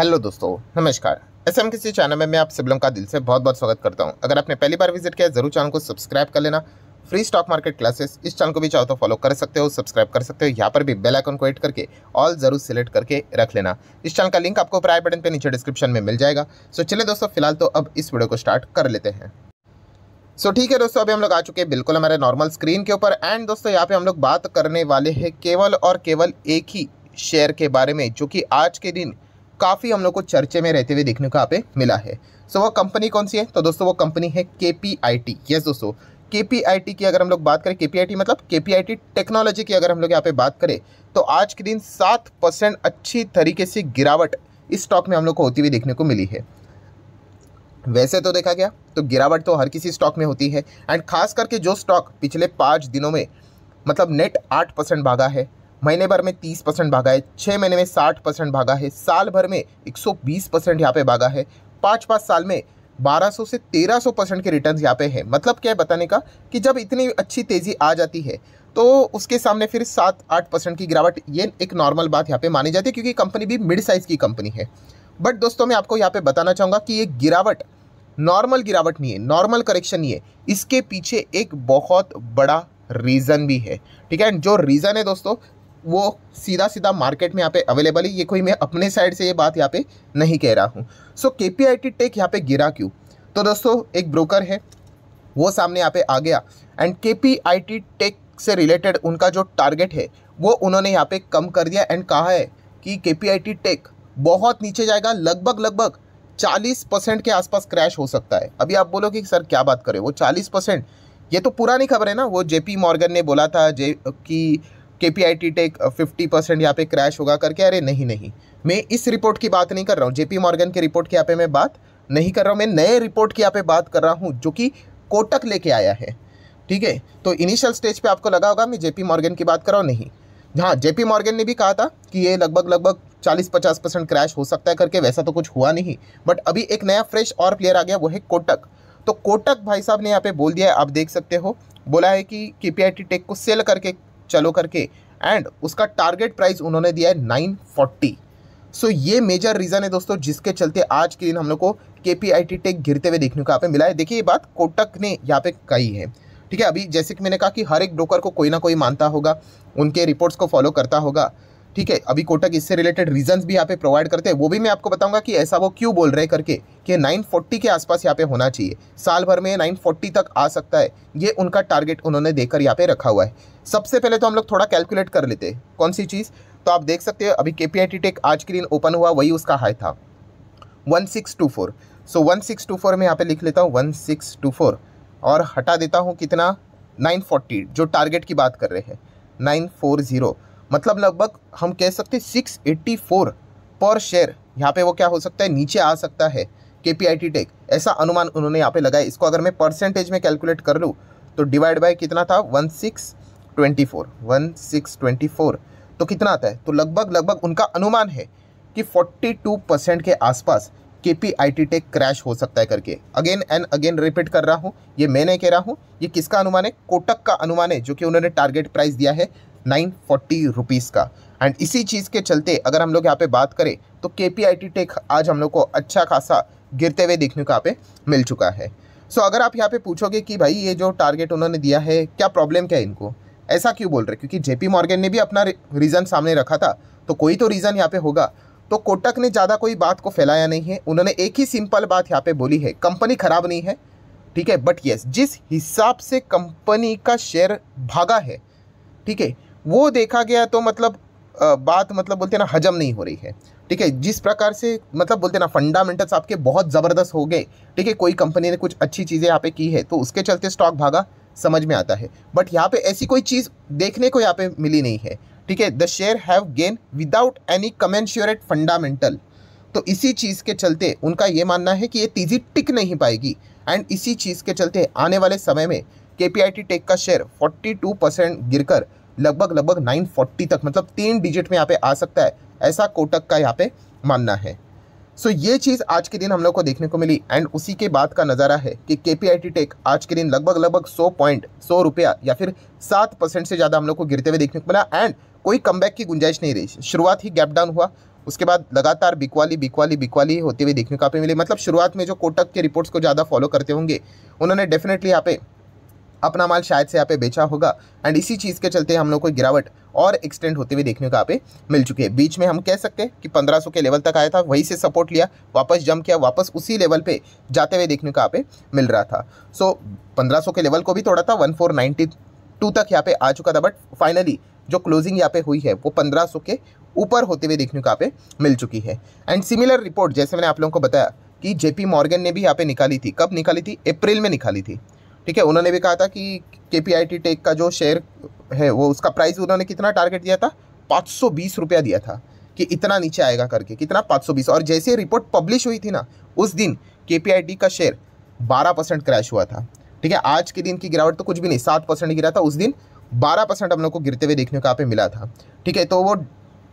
hello दोस्तों नमस्कार S M किसी चैनल में मैं आप सब लोगों का दिल से बहुत बहुत स्वागत करता हूं अगर आपने पहली बार विजिट किया जरूर चैनल को सब्सक्राइब कर लेना फ्री स्टॉक मार्केट क्लासेस इस चैनल को भी चाहो तो फॉलो कर सकते हो सब्सक्राइब कर सकते हो यहाँ पर भी बेल आइकन को हिट करके ऑल जरूर सेलेक्ट करके रख लेना इस चैनल का लिंक आपको प्राइवेट बटन पर नीचे डिस्क्रिप्शन में मिल जाएगा सो चले दोस्तों फिलहाल तो अब इस वीडियो को स्टार्ट कर लेते हैं सो so, ठीक है दोस्तों अभी हम लोग आ चुके हैं बिल्कुल हमारे नॉर्मल स्क्रीन के ऊपर एंड दोस्तों यहाँ पे हम लोग बात करने वाले हैं केवल और केवल एक ही शेयर के बारे में जो कि आज के दिन काफ़ी हम लोग को चर्चे में रहते हुए देखने को यहाँ पे मिला है सो so, वो कंपनी कौन सी है तो दोस्तों वो कंपनी है के पी आई टी यस दोस्तों के पी आई टी की अगर हम लोग बात करें के पी आई टी मतलब के पी आई टी टेक्नोलॉजी की अगर हम लोग यहाँ पे बात करें तो आज के दिन सात परसेंट अच्छी तरीके से गिरावट इस स्टॉक में हम लोग को होती हुई देखने को मिली है वैसे तो देखा गया तो गिरावट तो हर किसी स्टॉक में होती है एंड खास करके जो स्टॉक पिछले पाँच दिनों में मतलब नेट आठ परसेंट भागा है महीने भर में 30 परसेंट भागा है छः महीने में 60 परसेंट भागा है साल भर में 120 परसेंट यहाँ पे भागा है पाँच पाँच साल में 1200 से 1300 परसेंट के रिटर्न यहाँ पे है मतलब क्या है बताने का कि जब इतनी अच्छी तेज़ी आ जाती है तो उसके सामने फिर सात आठ परसेंट की गिरावट ये एक नॉर्मल बात यहाँ पे मानी जाती है क्योंकि कंपनी भी मिड साइज़ की कंपनी है बट दोस्तों मैं आपको यहाँ पे बताना चाहूँगा कि ये गिरावट नॉर्मल गिरावट नहीं है नॉर्मल करेक्शन नहीं है इसके पीछे एक बहुत बड़ा रीज़न भी है ठीक है एंड जो रीज़न है दोस्तों वो सीधा सीधा मार्केट में यहाँ पे अवेलेबल है ये कोई मैं अपने साइड से ये बात यहाँ पे नहीं कह रहा हूँ सो के पी आई टी टेक यहाँ पे गिरा क्यों तो दोस्तों एक ब्रोकर है वो सामने यहाँ पे आ गया and K P I T tech से रिलेटेड उनका जो टारगेट है वो उन्होंने यहाँ पे कम कर दिया एंड कहा है कि K P I T take बहुत नीचे जाएगा लगभग लगभग चालीस परसेंट के आसपास क्रैश हो सकता है अभी आप बोलोगे कि सर क्या बात करें वो चालीस परसेंट ये तो पुरानी खबर है ना वो जेपी मॉर्गन ने बोला था जे कि K P I T tech fifty percent यहाँ पे क्रैश होगा करके अरे नहीं नहीं मैं इस रिपोर्ट की बात नहीं कर रहा हूँ जेपी मॉर्गन की रिपोर्ट की यहाँ पे मैं बात नहीं कर रहा हूँ मैं नए रिपोर्ट की यहाँ पे बात कर रहा हूँ जो कि कोटक लेके आया है ठीक है तो इनिशियल स्टेज पे आपको लगा होगा मैं जेपी मॉर्गन की बात कर रहा हूँ नहीं हाँ जेपी मॉर्गन ने भी कहा था कि ये लगभग लगभग 40-50 परसेंट क्रैश हो सकता है करके वैसा तो कुछ हुआ नहीं बट अभी एक नया फ्रेश और प्लेयर आ गया वो है कोटक तो कोटक भाई साहब ने यहाँ पे बोल दिया है आप देख सकते हो बोला है कि के टेक को सेल करके चलो करके एंड उसका टारगेट प्राइस उन्होंने दिया है नाइन फोर्टी सो ये मेजर रीज़न है दोस्तों जिसके चलते आज के दिन हम लोग को के पी आई टी टेक गिरते हुए देखने को यहाँ पे मिला है देखिए ये बात कोटक ने यहाँ पे कही है ठीक है अभी जैसे कि मैंने कहा कि हर एक ब्रोकर को कोई ना कोई मानता होगा उनके रिपोर्ट्स को फॉलो करता होगा ठीक है अभी कोटक इससे रिलेटेड रीजंस भी यहाँ पे प्रोवाइड करते हैं वो भी मैं आपको बताऊंगा कि ऐसा वो क्यों बोल रहे करके कि 940 के आसपास यहाँ पे होना चाहिए साल भर में 940 तक आ सकता है ये उनका टारगेट उन्होंने देकर यहाँ पे रखा हुआ है सबसे पहले तो हम लोग थोड़ा कैलकुलेट कर लेते हैं कौन सी चीज़ तो आप देख सकते हो अभी के पी टेक आज के दिन ओपन हुआ वही उसका हाई था one six two four so one six two four यहाँ पे लिख लेता हूँ वन सिक्स टू फोर और हटा देता हूँ कितना नाइन फोर्टी जो टारगेट की बात कर रहे हैं नाइन फोर ज़ीरो मतलब लगभग हम कह सकते हैं सिक्स एट्टी फोर पर शेयर यहाँ पे वो क्या हो सकता है नीचे आ सकता है के पी आई टी टेक ऐसा अनुमान उन्होंने यहाँ पे लगाया इसको अगर मैं परसेंटेज में कैलकुलेट कर लूँ तो डिवाइड बाय कितना था one six twenty four one six twenty four तो कितना आता है तो लगभग लगभग उनका अनुमान है कि फोर्टी टू परसेंट के आसपास के P I T tech crash हो सकता है करके अगेन एंड अगेन रिपीट कर रहा हूँ ये मैं नहीं कह रहा हूँ ये किसका अनुमान है कोटक का अनुमान है जो कि उन्होंने टारगेट प्राइस दिया है नाइन फोर्टी रुपीज़ का एंड इसी चीज़ के चलते अगर हम लोग यहाँ पे बात करें तो K P I T take आज हम लोग को अच्छा खासा गिरते हुए देखने को यहाँ पे मिल चुका है सो so, अगर आप यहाँ पे पूछोगे कि भाई ये जो टारगेट उन्होंने दिया है क्या प्रॉब्लम क्या है इनको ऐसा क्यों बोल रहे क्योंकि जेपी मॉर्गन ने भी अपना रीज़न सामने रखा था तो कोई तो रीज़न यहाँ पे होगा तो कोटक ने ज़्यादा कोई बात को फैलाया नहीं है उन्होंने एक ही सिंपल बात यहाँ पे बोली है कंपनी ख़राब नहीं है ठीक है बट येस जिस हिसाब से कंपनी का शेयर भागा है ठीक है वो देखा गया तो मतलब बात मतलब बोलते ना हजम नहीं हो रही है ठीक है जिस प्रकार से मतलब बोलते ना फंडामेंटल्स आपके बहुत ज़बरदस्त हो गए ठीक है कोई कंपनी ने कुछ अच्छी चीज़ें यहाँ पे की है तो उसके चलते स्टॉक भागा समझ में आता है बट यहाँ पे ऐसी कोई चीज़ देखने को यहाँ पे मिली नहीं है ठीक है the share have gain without any commensurate fundamental तो इसी चीज़ के चलते उनका ये मानना है कि ये तेज़ी टिक नहीं पाएगी एंड इसी चीज़ के चलते आने वाले समय में के टेक का शेयर टू परसेंट गिरकर लगभग लगभग 940 तक मतलब तीन डिजिट में यहाँ पे आ सकता है ऐसा कोटक का यहाँ पे मानना है सो so, ये चीज़ आज के दिन हम लोग को देखने को मिली एंड उसी के बाद का नज़ारा है कि K P I T take आज के दिन लगभग लगभग 100 पॉइंट 100 रुपया या फिर 7 परसेंट से ज़्यादा हम लोग को गिरते हुए देखने को मिला एंड कोई कम की गुंजाइश नहीं रही शुरुआत ही गैप डाउन हुआ उसके बाद लगातार बिकवाली बिकवाली बिकवाली होते हुए देखने को आप मिले मतलब शुरुआत में जो कोटक के रिपोर्ट्स को ज़्यादा फॉलो करते होंगे उन्होंने डेफिनेटली यहाँ पे अपना माल शायद से यहाँ पे बेचा होगा एंड इसी चीज़ के चलते हम लोग को गिरावट और एक्सटेंड होते हुए देखने को यहाँ पे मिल चुके हैं बीच में हम कह सकते हैं कि 1500 के लेवल तक आया था वहीं से सपोर्ट लिया वापस जम किया वापस उसी लेवल पे जाते हुए देखने को यहाँ पे मिल रहा था सो पंद्रह सौ के लेवल को भी तोड़ा था टू तक यहाँ पे आ चुका था बट फाइनली जो क्लोजिंग यहाँ पे हुई है वो सौ के ऊपर होते हुए देखने को यहाँ पे मिल चुकी है एंड सिमिलर रिपोर्ट जैसे मैंने आप लोगों को बताया कि जेपी मॉर्गन ने भी यहाँ पे निकाली थी कब निकाली थी अप्रैल में निकाली थी ठीक है उन्होंने भी कहा था कि K P I T tech का जो शेयर है वो उसका प्राइस उन्होंने कितना टारगेट दिया था पाँच सौ बीस रुपया दिया था कि इतना नीचे आएगा करके कितना पाँच सौ बीस और जैसे रिपोर्ट पब्लिश हुई थी ना उस दिन के पी आई टी का शेयर बारह परसेंट क्रैश हुआ था ठीक है आज के दिन की गिरावट तो कुछ भी नहीं सात परसेंट गिरा था उस दिन बारह परसेंट हम लोग को गिरते हुए देखने को यहाँ पे मिला था ठीक है तो वो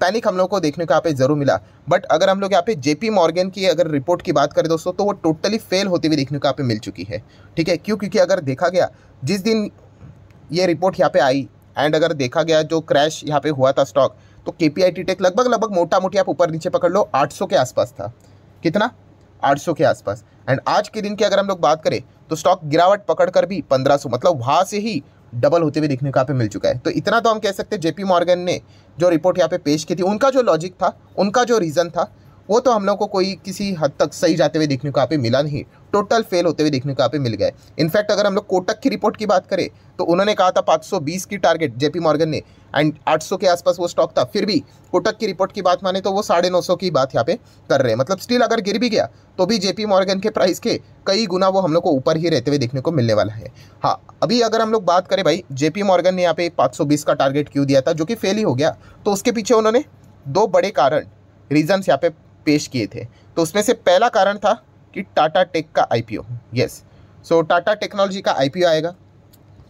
पैनिक हम लोग को देखने को यहाँ पे जरूर मिला बट अगर हम लोग यहाँ पे जेपी मॉर्गन की अगर रिपोर्ट की बात करें दोस्तों तो वो टोटली फेल होते हुए देखने को यहाँ पे मिल चुकी है ठीक है क्यों क्योंकि अगर देखा गया जिस दिन ये रिपोर्ट यहाँ पे आई एंड अगर देखा गया जो क्रैश यहाँ पे हुआ था स्टॉक तो K P I T take लगभग लगभग मोटा मोटी आप ऊपर नीचे पकड़ लो आठ के आसपास था कितना आठ के आसपास एंड आज के दिन की अगर हम लोग बात करें तो स्टॉक गिरावट पकड़ कर भी पंद्रह मतलब वहाँ से ही डबल होते हुए देखने को यहाँ पे मिल चुका है तो इतना तो हम कह सकते हैं जेपी मॉर्गन ने जो रिपोर्ट यहाँ पे पेश की थी उनका जो लॉजिक था उनका जो रीज़न था वो तो हम लोग को कोई किसी हद तक सही जाते हुए देखने को यहाँ पे मिला नहीं टोटल फेल होते हुए देखने को यहाँ पे मिल गए इनफैक्ट अगर हम लोग कोटक की रिपोर्ट की बात करें तो उन्होंने कहा था 520 की टारगेट जेपी मॉर्गन ने एंड 800 के आसपास वो स्टॉक था फिर भी कोटक की रिपोर्ट की बात माने तो वो साढ़े नौ की बात यहाँ पे कर रहे हैं मतलब स्टिल अगर गिर भी गया तो भी जेपी मॉर्गन के प्राइस के कई गुना वो हम लोग को ऊपर ही रहते हुए देखने को मिलने वाला है हाँ अभी अगर हम लोग बात करें भाई जेपी मॉर्गन ने यहाँ पे पाँच का टारगेट क्यों दिया था जो कि फेल ही हो गया तो उसके पीछे उन्होंने दो बड़े कारण रीजन्स यहाँ पे पेश किए थे तो उसमें से पहला कारण था कि टाटा टेक का IPO yes so Tata technology का आई पी ओ आएगा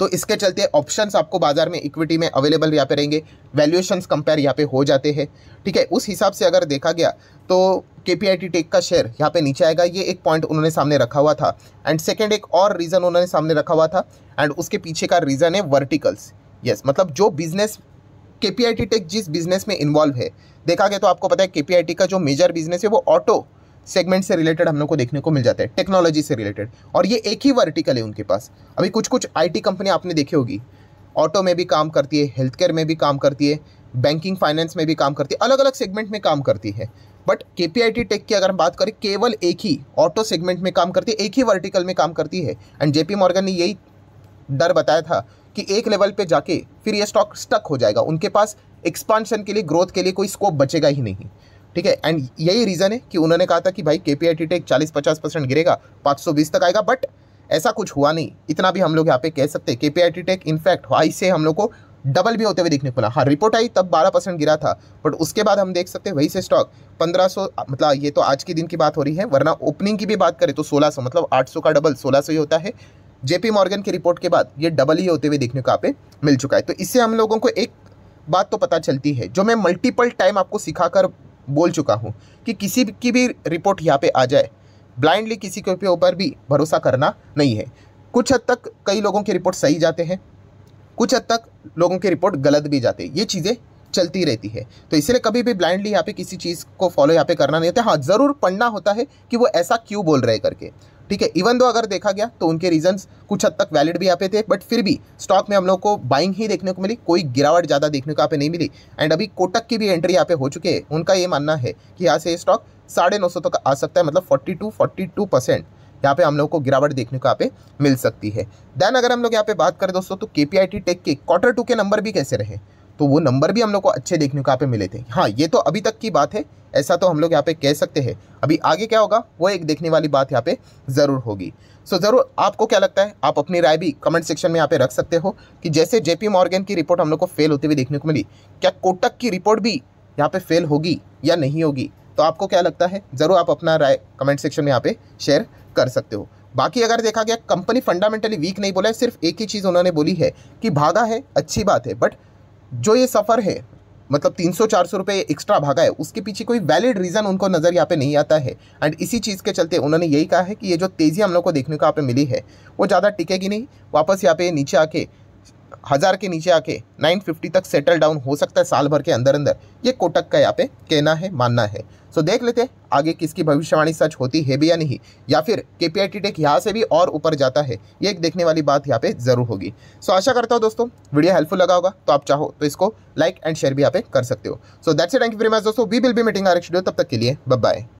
तो इसके चलते ऑप्शंस आपको बाजार में इक्विटी में अवेलेबल यहाँ पे रहेंगे वैल्यूएशंस कंपेयर यहाँ पे हो जाते हैं ठीक है उस हिसाब से अगर देखा गया तो K P I T tech का शेयर यहाँ पे नीचे आएगा ये एक पॉइंट उन्होंने सामने रखा हुआ था एंड सेकेंड एक और रीज़न उन्होंने सामने रखा हुआ था एंड उसके पीछे का रीज़न है वर्टिकल्स यस मतलब जो बिज़नेस के पी आई टी टेक जिस बिज़नेस में इन्वॉल्व है देखा गया तो आपको पता है के पी आई टी का जो मेजर बिज़नेस है वो ऑटो सेगमेंट से रिलेटेड हम लोग को देखने को मिल जाता है टेक्नोलॉजी से रिलेटेड और ये एक ही वर्टिकल है उनके पास अभी कुछ कुछ आईटी कंपनी आपने देखी होगी ऑटो में भी काम करती है हेल्थ केयर में भी काम करती है बैंकिंग फाइनेंस में भी काम करती है अलग अलग सेगमेंट में काम करती है बट के पी आई टी टेक की अगर हम बात करें केवल एक ही ऑटो सेगमेंट में काम करती है एक ही वर्टिकल में काम करती है एंड जे पी मॉर्गन ने यही डर बताया था कि एक लेवल पे जाके फिर ये स्टॉक स्टक हो जाएगा उनके पास एक्सपांशन के लिए ग्रोथ के लिए कोई स्कोप बचेगा ही नहीं ठीक है एंड यही रीज़न है कि उन्होंने कहा था कि भाई के पी आई टी टेक चालीस पचास परसेंट गिरेगा पाँच सौ बीस तक आएगा बट ऐसा कुछ हुआ नहीं इतना भी हम लोग यहाँ पे कह सकते हैं K P I T tech in fact high से हम लोग को डबल भी होते हुए देखने को मिला हाँ रिपोर्ट आई तब 12 परसेंट गिरा था बट उसके बाद हम देख सकते हैं वही से स्टॉक 1500 मतलब ये तो आज के दिन की बात हो रही है वरना ओपनिंग की भी बात करें तो 1600 मतलब 800 का डबल 1600 ही होता है जेपी मॉर्गन की रिपोर्ट के बाद ये डबल ही होते हुए देखने को आप मिल चुका है तो इससे हम लोगों को एक बात तो पता चलती है जो मैं मल्टीपल टाइम आपको सिखाकर बोल चुका हूँ कि किसी की भी रिपोर्ट यहाँ पे आ जाए ब्लाइंडली किसी के ऊपर भी भरोसा करना नहीं है कुछ हद तक कई लोगों की रिपोर्ट सही जाते हैं कुछ हद तक लोगों की रिपोर्ट गलत भी जाते हैं ये चीज़ें चलती रहती है तो इसलिए कभी भी ब्लाइंडली यहाँ पे किसी चीज़ को फॉलो यहाँ पे करना नहीं होता हाँ ज़रूर पढ़ना होता है कि वो ऐसा क्यों बोल रहे करके ठीक है इवन दो अगर देखा गया तो उनके रीजंस कुछ हद तक वैलिड भी यहाँ पे थे बट फिर भी स्टॉक में हम लोग को बाइंग ही देखने को मिली कोई गिरावट ज़्यादा देखने को यहाँ पे नहीं मिली एंड अभी कोटक की भी एंट्री यहाँ पे हो चुकी है उनका ये मानना है कि यहाँ से स्टॉक साढ़े नौ सौ तक आ सकता है मतलब forty two forty two percent यहाँ पे हम लोग को गिरावट देखने को यहाँ पे मिल सकती है देन अगर हम लोग यहाँ पे बात करें दोस्तों तो के टेक के क्वार्टर टू के नंबर भी कैसे रहे तो वो नंबर भी हम लोग को अच्छे देखने को यहाँ पे मिले थे हाँ ये तो अभी तक की बात है ऐसा तो हम लोग यहाँ पे कह सकते हैं अभी आगे क्या होगा वो एक देखने वाली बात यहाँ पे ज़रूर होगी सो ज़रूर आपको क्या लगता है आप अपनी राय भी कमेंट सेक्शन में यहाँ पे रख सकते हो कि जैसे जेपी मॉर्गन की रिपोर्ट हम लोग को फेल होते हुए देखने को मिली क्या कोटक की रिपोर्ट भी यहाँ पे फेल होगी या नहीं होगी तो आपको क्या लगता है ज़रूर आप अपना राय कमेंट सेक्शन में यहाँ पे शेयर कर सकते हो बाकी अगर देखा गया कंपनी फंडामेंटली वीक नहीं बोला है सिर्फ एक ही चीज़ उन्होंने बोली है कि भागा है अच्छी बात है बट जो ये सफ़र है मतलब तीन सौ चार सौ रुपये एक्स्ट्रा भागा है उसके पीछे कोई वैलिड रीज़न उनको नज़र यहाँ पे नहीं आता है एंड इसी चीज़ के चलते उन्होंने यही कहा है कि ये जो तेज़ी हम लोग को देखने को यहाँ पे मिली है वो ज़्यादा टिकेगी नहीं वापस यहाँ पे नीचे आके हज़ार के नीचे आके 950 तक सेटल डाउन हो सकता है साल भर के अंदर अंदर ये कोटक का यहाँ पे कहना है मानना है सो देख लेते हैं आगे किसकी भविष्यवाणी सच होती है भी या नहीं या फिर के पी आई टी टेक यहाँ से भी और ऊपर जाता है ये एक देखने वाली बात यहाँ पे ज़रूर होगी सो आशा करता हूँ दोस्तों वीडियो हेल्पफुल लगा होगा तो आप चाहो तो इसको लाइक एंड शेयर भी यहाँ पे कर सकते हो so that's it thank you very much दोस्तों we will be meeting R X तब तक के लिए बब बाय